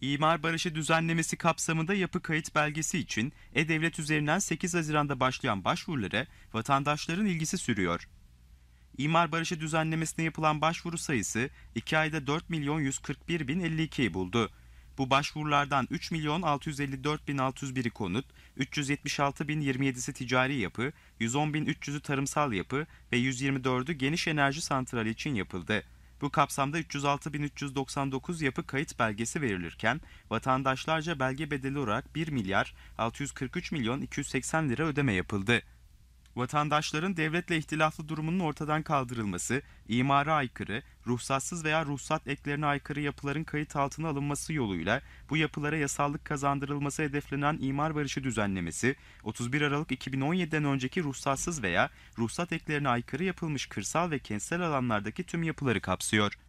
İmar barışı düzenlemesi kapsamında yapı kayıt belgesi için E-Devlet üzerinden 8 Haziran'da başlayan başvurulara vatandaşların ilgisi sürüyor. İmar barışı düzenlemesine yapılan başvuru sayısı 2 ayda 4 milyon 141 bin 52'yi buldu. Bu başvurulardan 3 milyon 654 bin 601'i konut, 376 bin 27'si ticari yapı, 110 bin 300'ü tarımsal yapı ve 124'ü geniş enerji santrali için yapıldı. Bu kapsamda 306.399 yapı kayıt belgesi verilirken vatandaşlarca belge bedeli olarak 1 milyar 643 milyon 280 lira ödeme yapıldı vatandaşların devletle ihtilaflı durumunun ortadan kaldırılması, imara aykırı, ruhsatsız veya ruhsat eklerine aykırı yapıların kayıt altına alınması yoluyla bu yapılara yasallık kazandırılması hedeflenen imar barışı düzenlemesi, 31 Aralık 2017'den önceki ruhsatsız veya ruhsat eklerine aykırı yapılmış kırsal ve kentsel alanlardaki tüm yapıları kapsıyor.